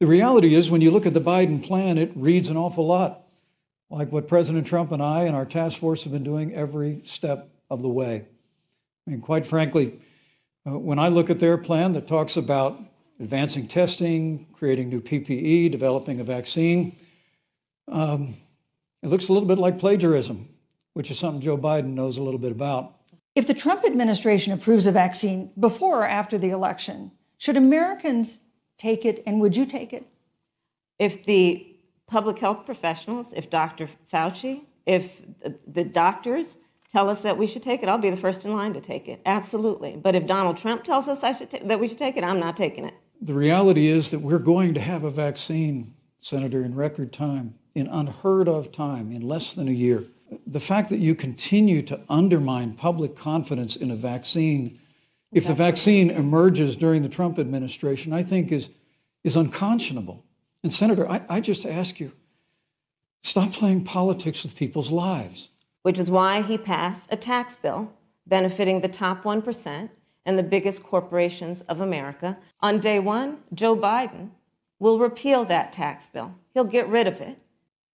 The reality is, when you look at the Biden plan, it reads an awful lot like what President Trump and I and our task force have been doing every step of the way. I mean, quite frankly, uh, when I look at their plan that talks about advancing testing, creating new PPE, developing a vaccine, um, it looks a little bit like plagiarism, which is something Joe Biden knows a little bit about. If the Trump administration approves a vaccine before or after the election, should Americans take it, and would you take it? If the public health professionals, if Dr. Fauci, if the doctors tell us that we should take it, I'll be the first in line to take it. Absolutely. But if Donald Trump tells us I should ta- that we should take it, I'm not taking it. The reality is that we're going to have a vaccine, Senator, in record time, in unheard of time, in less than a year. The fact that you continue to undermine public confidence in a vaccine if the vaccine emerges during the Trump administration, I think is, is unconscionable. And Senator, I, I just ask you, stop playing politics with people's lives. Which is why he passed a tax bill benefiting the top 1% and the biggest corporations of America. On day one, Joe Biden will repeal that tax bill. He'll get rid of it.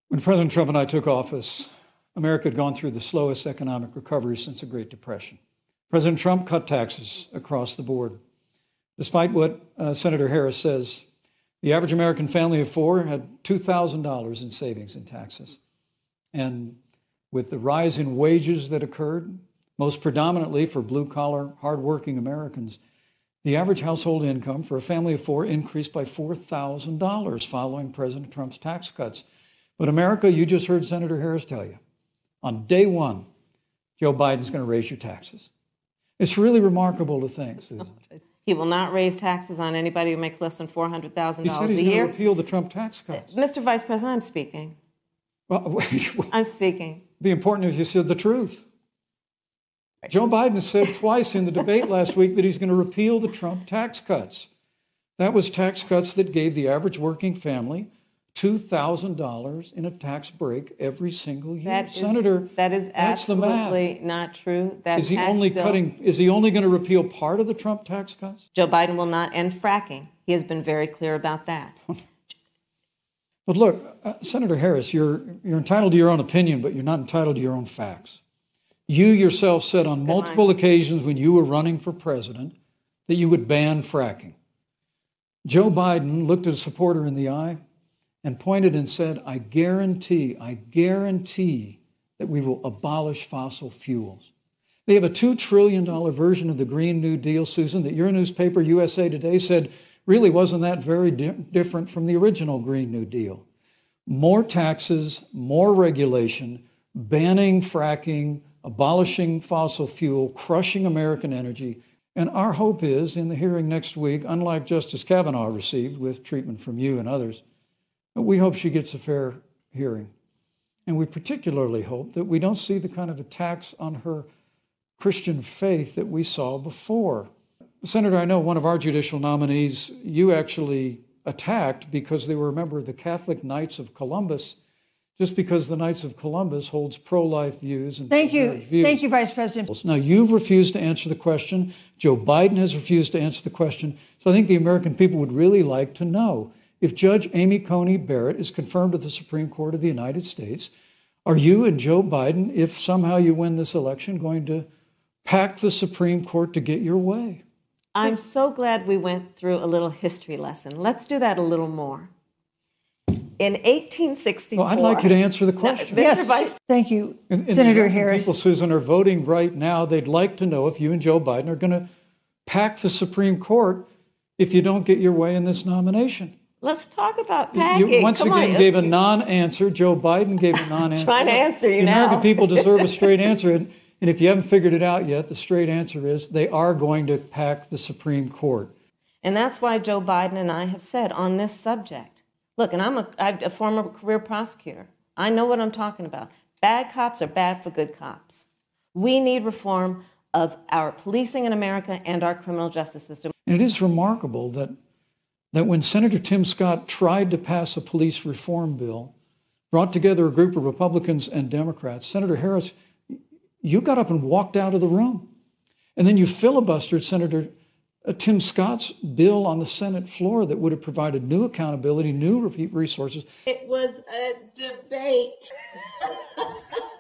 When President Trump and I took office, America had gone through the slowest economic recovery since the Great Depression. President Trump cut taxes across the board. Despite what uh, Senator Harris says, the average American family of four had $2,000 in savings in taxes. And with the rise in wages that occurred, most predominantly for blue collar, hard-working Americans, the average household income for a family of four increased by $4,000 following President Trump's tax cuts. But America, you just heard Senator Harris tell you, on day one, Joe Biden's going to raise your taxes. It's really remarkable to think, Susan. He will not raise taxes on anybody who makes less than four hundred thousand dollars a year. He said he's going to repeal the Trump tax uh, cuts. Mr. Vice President, I'm speaking. Well, wait, I'm speaking. be important if you said the truth. Right. Joe Biden said twice in the debate last week that he's going to repeal the Trump tax cuts. That was tax cuts that gave the average working family $2,000 in a tax break every single year. That Senator, is, that is absolutely not true. That is he only bill, cutting is he only going to repeal part of the Trump tax cuts? Joe Biden will not end fracking. He has been very clear about that. but look, uh, Senator Harris, you're you're entitled to your own opinion, but you're not entitled to your own facts. You yourself said on Good multiple line. occasions when you were running for president that you would ban fracking. Joe Biden looked at a supporter in the eye and pointed and said, I guarantee, I guarantee that we will abolish fossil fuels. They have a $2 trillion version of the Green New Deal, Susan, that your newspaper, USA Today, said really wasn't that very di- different from the original Green New Deal. More taxes, more regulation, banning fracking, abolishing fossil fuel, crushing American energy. And our hope is in the hearing next week, unlike Justice Kavanaugh received with treatment from you and others, we hope she gets a fair hearing. And we particularly hope that we don't see the kind of attacks on her Christian faith that we saw before. Senator, I know one of our judicial nominees you actually attacked because they were a member of the Catholic Knights of Columbus, just because the Knights of Columbus holds pro-life views and thank you, views. thank you, Vice President. Now you've refused to answer the question. Joe Biden has refused to answer the question. So I think the American people would really like to know. If Judge Amy Coney Barrett is confirmed to the Supreme Court of the United States, are you and Joe Biden, if somehow you win this election, going to pack the Supreme Court to get your way? I'm so glad we went through a little history lesson. Let's do that a little more. In 1864. Well, I'd like you to answer the question. No, yes, Vice- thank you, Senator Harris. People, Susan, are voting right now. They'd like to know if you and Joe Biden are going to pack the Supreme Court if you don't get your way in this nomination. Let's talk about packing. You once Come again on. gave a non-answer. Joe Biden gave a non-answer. trying to answer you the now. American people deserve a straight answer, and, and if you haven't figured it out yet, the straight answer is they are going to pack the Supreme Court. And that's why Joe Biden and I have said on this subject. Look, and I'm a, I'm a former career prosecutor. I know what I'm talking about. Bad cops are bad for good cops. We need reform of our policing in America and our criminal justice system. And it is remarkable that that when Senator Tim Scott tried to pass a police reform bill, brought together a group of Republicans and Democrats, Senator Harris, you got up and walked out of the room. And then you filibustered Senator uh, Tim Scott's bill on the Senate floor that would have provided new accountability, new resources. It was a debate.